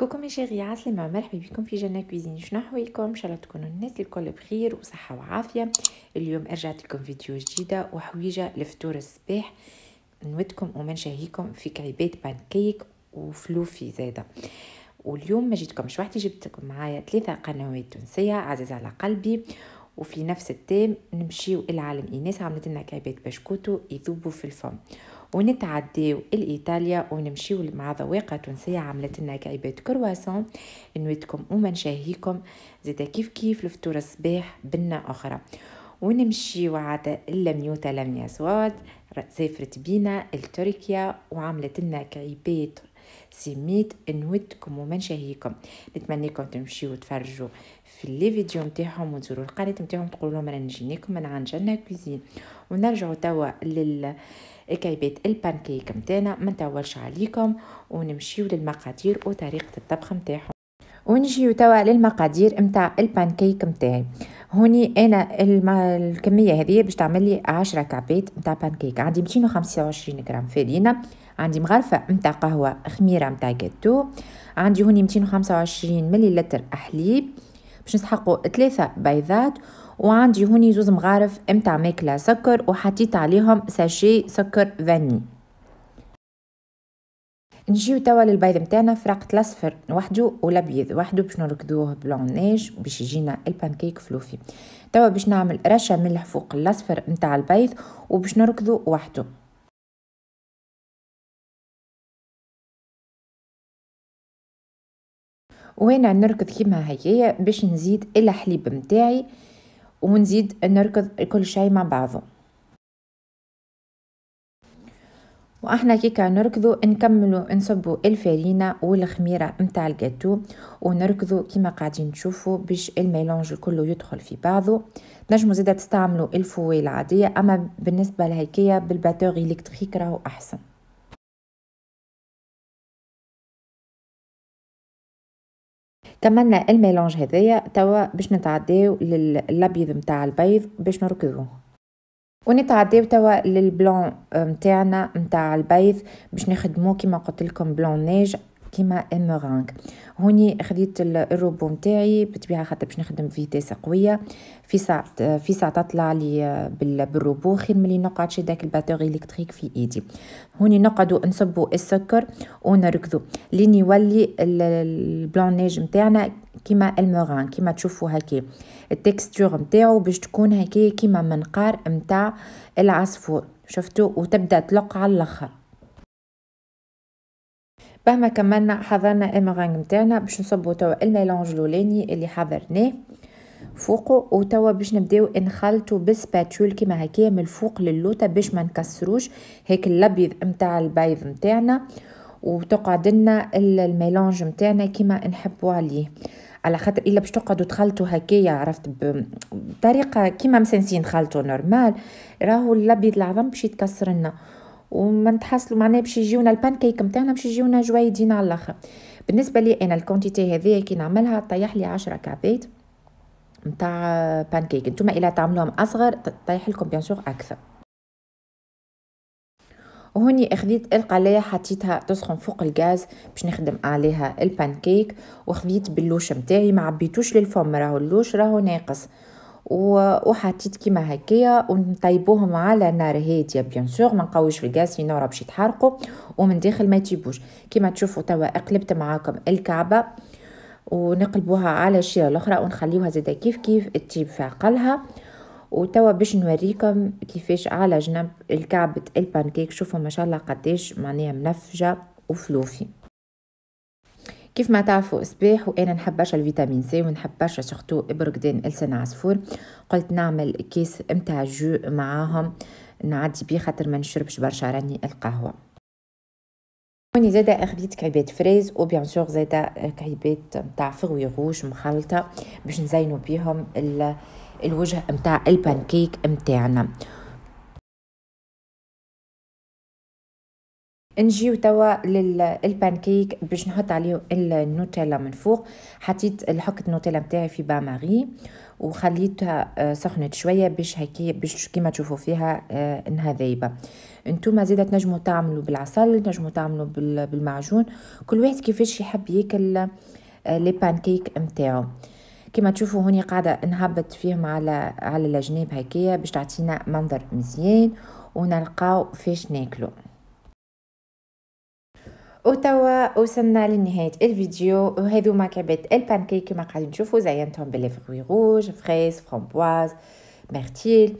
كوكو من عسلي مع مرحبا بكم في جنة كويزين شنو حوالكم شاء الله تكونوا الناس الكل بخير وصحة وعافية اليوم ارجعت لكم فيديو جديدة وحويجة لفطور الصباح نودكم وما نشهيكم في كعبات بانكيك وفلوفي زادة واليوم ما جيتكم وحدي جبتكم معايا ثلاثة قنوات تونسية عزيزة على قلبي وفي نفس التام نمشيو الى عالم ايناس عملت لنا كعبات بشكوتو يذوبوا في الفم ونتعديو لإيطاليا ونمشيو مع ذواقة تونسية عملت لنا كعبات كرواسون نويتكم ومنشاهيكم زيدا كيف كيف الفطور الصباح بنا أخرى ونمشي عاد لمنيوتا لم يسود سافرت بينا لتركيا وعملت لنا كعبات سميت نودكم ومنشاهيكم نشهيكم نتمنىكم تمشيو وتفرجوا في لي فيديو نتاعهم وتزوروا القناه نتاعهم تقولوا لهم راني جينيكم من عند جنة كوزين ونرجعوا توا لل كيبات البانكيك متاعنا ما نطولش عليكم ونمشيو للمقادير وطريقه الطبخ متاعهم ونجيو توا للمقادير متاع البانكيك متاعي هوني انا الم... الكميه هذه باش تعمل لي 10 كعبات نتاع بانكيك عندي 225 غرام فرينه عندي مغرفه نتاع قهوه خميره نتاع جاتو عندي هوني 225 ملل حليب باش نسحقوا ثلاثه بيضات وعندي هوني زوز مغارف متاع ماكلة سكر وحطيت عليهم ساشي سكر فاني نجيو توا للبيض متاعنا فرقت الاصفر وحده والابيض وحده باش نركدوه نيج باش يجينا البانكيك فلوفي توا باش نعمل رشه ملح فوق الاصفر متاع البيض وباش نركدو وحده وانا نركض كيما هيا باش نزيد الحليب متاعي ونزيد نركض كل شيء مع بعضه واحنا كيكا نركضو نكملو نصبو الفارينه والخميره متاع الجاتو ونركضو كيما قاعدين تشوفوا باش الميلونج كله يدخل في بعضه نجمو زادا تستعملوا الفويل العاديه اما بالنسبه لهيكيا بالباتور الكتريك راهو احسن كملنا الميلونج هذايا توا باش نتعداو للابيض متاع البيض باش نركضوه ونتعداو توا للبلون متاعنا متاع البيض باش نخدمو كيما قلت لكم بلون نيج كيما امورانك هوني خديت الروبو نتاعي بطبيعه خاطر باش نخدم فيتيس قويه في ساعه في ساعه تطلع لي بالروبو خير ملي نقعد داك الباتوري الكتريك في ايدي هوني نقعدو نصبو السكر ونركضو لين يولي البلون نيج نتاعنا كيما الموران كيما تشوفوا هكا التكستور نتاعو باش تكون هكا كيما منقار نتاع العصفور شفتو وتبدا تلق على الاخر ما كملنا حضرنا امغانغ نتاعنا باش نصبو توا الميلونج الاولاني اللي حضرناه فوقه وتوا باش نبداو نخلطو بالسباتول كيما هكايا من الفوق للوطه باش ما نكسروش هيك الابيض متاع البيض متاعنا وتقعد لنا الميلونج متاعنا كيما نحبو عليه على خاطر الا باش تقعدوا تخلطوا هكايا عرفت بطريقه كيما مسنسين خلطوا نورمال راهو الابيض العظم باش يتكسر لنا وما نتحصلوا معناها باش يجيونا البانكيك نتاعنا باش يجيونا جويدين على الاخر بالنسبه لي انا الكونتيتي هذه كي نعملها طيح لي 10 كابيت نتاع بانكيك نتوما الا تعملوهم اصغر طيح لكم بيان سور اكثر وهوني اخذيت القلاية حطيتها تسخن فوق الغاز باش نخدم عليها البانكيك وخذيت باللوش متاعي ما عبيتوش للفم راهو اللوش راهو ناقص وحطيت كيما هكايا ونطيبوهم على نار هاديه بيان سور ما نقويش في الغاز لانه راه باش يتحرقوا ومن داخل ما تيبوش كيما تشوفوا توا قلبت معاكم الكعبه ونقلبوها على الشيره الاخرى ونخليوها زادا كيف كيف تطيب في عقلها وتوا باش نوريكم كيفاش على جنب الكعبة البانكيك شوفوا ما شاء الله قداش معناها منفجه وفلوفي كيف ما تعرفوا صباح وانا نحب برشا الفيتامين سي ونحب برشا سورتو ابر السن لسان عصفور قلت نعمل كيس متاع جو معاهم نعدي بيه خاطر ما نشربش برشا راني القهوه هوني زادا أخذت كعبات فريز و بيان سور زادا كعبات متاع فغوي غوش مخلطة باش نزينو بيهم الوجه متاع البانكيك متاعنا نجيو توا للبانكيك باش نحط عليه النوتيلا من فوق حطيت الحكة النوتيلا نتاعي في با ماري وخليتها آه، سخنت شويه باش هيك باش كيما تشوفوا فيها آه، انها ذايبه انتوما زيادة تنجموا تعملوا بالعسل تنجموا تعملوا بالمعجون كل واحد كيفاش يحب ياكل آه، لي بانكيك نتاعو كما تشوفوا هوني قاعدة نهبط فيهم على على الجناب هكايا باش تعطينا منظر مزيان ونلقاو فاش ناكلو وتوا وصلنا لنهايه الفيديو وهذو مكعبات البانكيك كما قاعدين نشوفو زينتهم بلي فروي غوج فريز فرامبواز مرتيل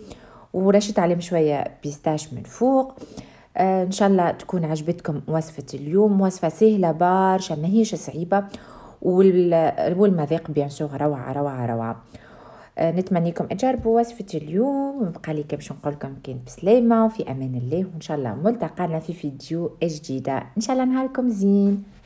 ورشيت عليهم شويه بيستاش من فوق آه، ان شاء الله تكون عجبتكم وصفه اليوم وصفه سهله برشا ماهيش صعيبه والمذاق بيان سور روعه روعه روعه آه، نتمنيكم تجربوا وصفة اليوم ونبقى لي باش نقولكم كان بسلامة وفي أمان الله وإن شاء الله ملتقانا في فيديو جديدة إن شاء الله نهاركم زين